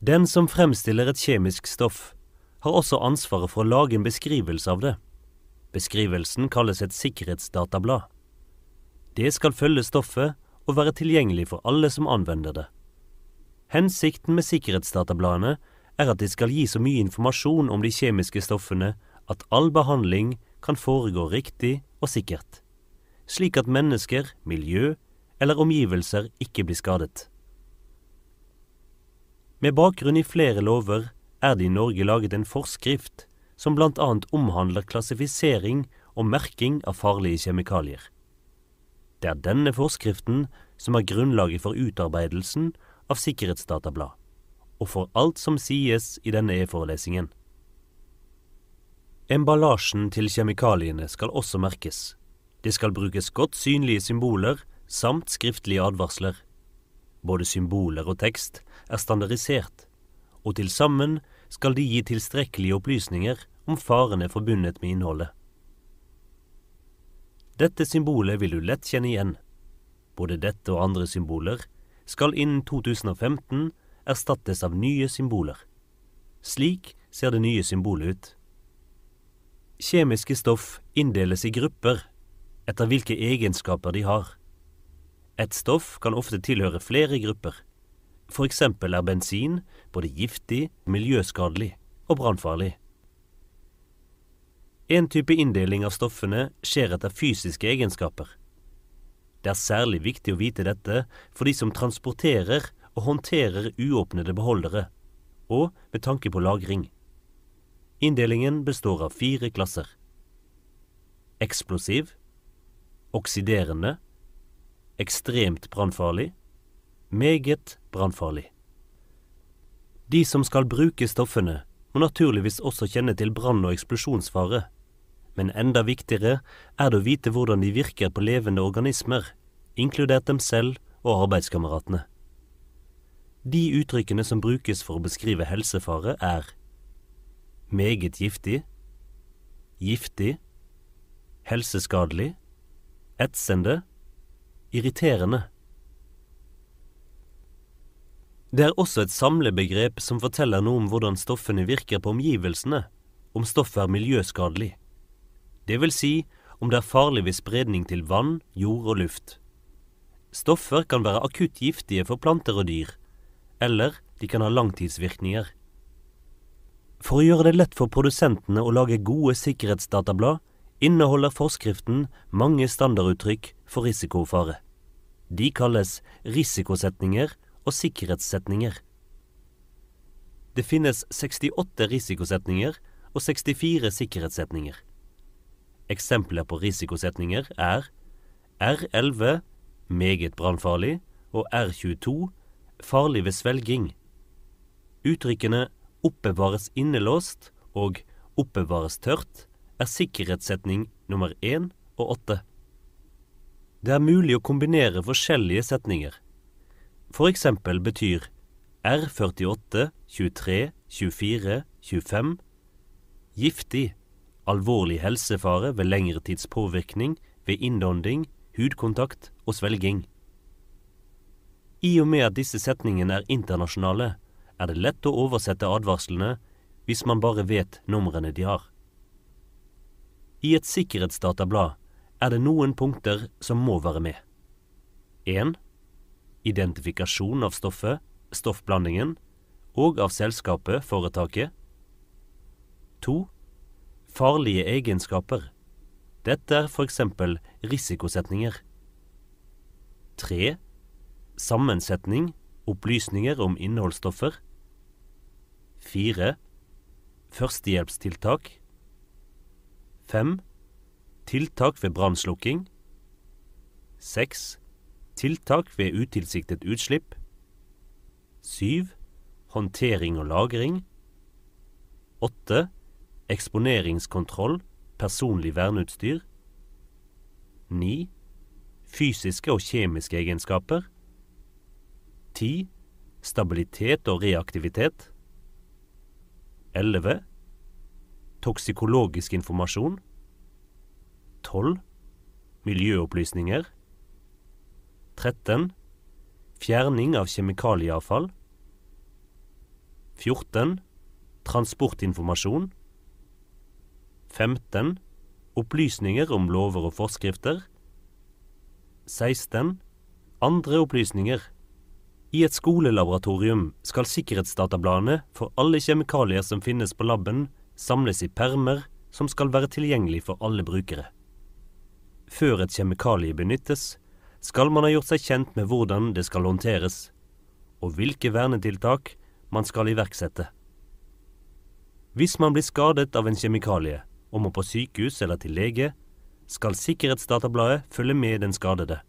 Den som fremstiller et kjemisk stoff, har også ansvaret for å lage en beskrivelse av det. Beskrivelsen kalles et sikkerhetsdatablad. Det skal følge stoffet og være tilgjengelig for alle som anvender det. Hensikten med sikkerhetsdatabladene er at de skal gi så mye informasjon om de kjemiske stoffene at all behandling kan foregå riktig og sikkert, slik at mennesker, miljø eller omgivelser ikke blir skadet. Med bakgrunn i flere lover er det i Norge laget en forskrift som bl.a. omhandler klassifisering og merking av farlige kjemikalier. Det er denne forskriften som er grunnlaget for utarbeidelsen av Sikkerhetsdatablad, og for alt som sies i denne e-forelesningen. Emballasjen til kjemikaliene skal også merkes. Det skal brukes godt synlige symboler samt skriftlige advarsler. Både symboler og tekst er standardisert, og til sammen skal de gi tilstrekkelige opplysninger om farene forbundet med innholdet. Dette symbolet vil du lett kjenne igjen. Både dette og andre symboler skal innen 2015 erstattes av nye symboler. Slik ser det nye symbolet ut. Kjemiske stoff inndeles i grupper etter hvilke egenskaper de har. Et stoff kan ofte tilhøre flere grupper. F.eks. er bensin både giftig, miljøskadelig og brannfarlig. En type inndeling av stoffene skjer etter fysiske egenskaper. Det er særlig viktig å vite dette for de som transporterer og håndterer uåpnede beholdere, og med tanke på lagring. Inndelingen består av fire klasser. Eksplosiv, oksiderende, ekstremt brannfarlig meget brannfarlig. De som skal bruke stoffene, må naturligvis også kjenne til brann- og eksplosjonsfare. Men enda viktigere er det å vite hvordan de virker på levende organismer, inkludert dem selv og arbeidskameratene. De uttrykkene som brukes for å beskrive helsefare, er meget giftig, giftig, helseskadelig, etsende, irriterende. Det er også et samlebegrep som forteller noe om hvordan stoffene virker på omgivelsene, om stoffet er miljøskadelig. Det vil si om det er farlig ved spredning til vann, jord og luft. Stoffer kan være akutt giftige for planter og dyr, eller de kan ha langtidsvirkninger. For å gjøre det lett for produsentene å lage gode sikkerhetsdatablad, inneholder forskriften mange standarduttrykk for risikofare. De kalles risikosetninger og sikkerhetssetninger. Det finnes 68 risikosetninger og 64 sikkerhetssetninger. Eksempler på risikosetninger er R11 meget brannfarlig og R22 farlig ved svelging. Uttrykkene oppbevares innelåst og oppbevares tørt er sikkerhetssetning nummer 1 og 8. Det er mulig å kombinere forskjellige setninger. For eksempel betyr R48, 23, 24, 25 giftig, alvorlig helsefare ved lengre tids påvirkning ved innånding, hudkontakt og svelging. I og med at disse setningene er internasjonale, er det lett å oversette advarslene hvis man bare vet numrene de har. I et sikkerhetsdatablad er det noen punkter som må være med. 1 identifikasjon av stoffet, stoffblandingen, og av selskapet, foretaket. 2. Farlige egenskaper. Dette er f.eks. risikosetninger. 3. Sammensetning, opplysninger om innholdsstoffer. 4. Førstehjelpstiltak. 5. Tiltak ved brannslukking. 6. Tiltak ved utilsiktet utslipp. 7. Håndtering og lagring. 8. Eksponeringskontroll, personlig verneutstyr. 9. Fysiske og kjemiske egenskaper. 10. Stabilitet og reaktivitet. 11. Toksikologisk informasjon. 12. Miljøopplysninger. 13. Fjerning av kjemikalieavfall. 14. Transportinformasjon. 15. Opplysninger om lover og forskrifter. 16. Andre opplysninger. I et skolelaboratorium skal sikkerhetsdatabladene for alle kjemikalier som finnes på laben, samles i permer som skal være tilgjengelig for alle brukere. Før et kjemikalie benyttes, skal man ha gjort seg kjent med hvordan det skal håndteres, og hvilke vernetiltak man skal iverksette. Hvis man blir skadet av en kjemikalie og må på sykehus eller til lege, skal Sikkerhetsdatabladet følge med den skadede.